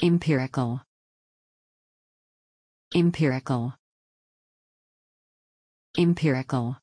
Empirical. Empirical. Empirical.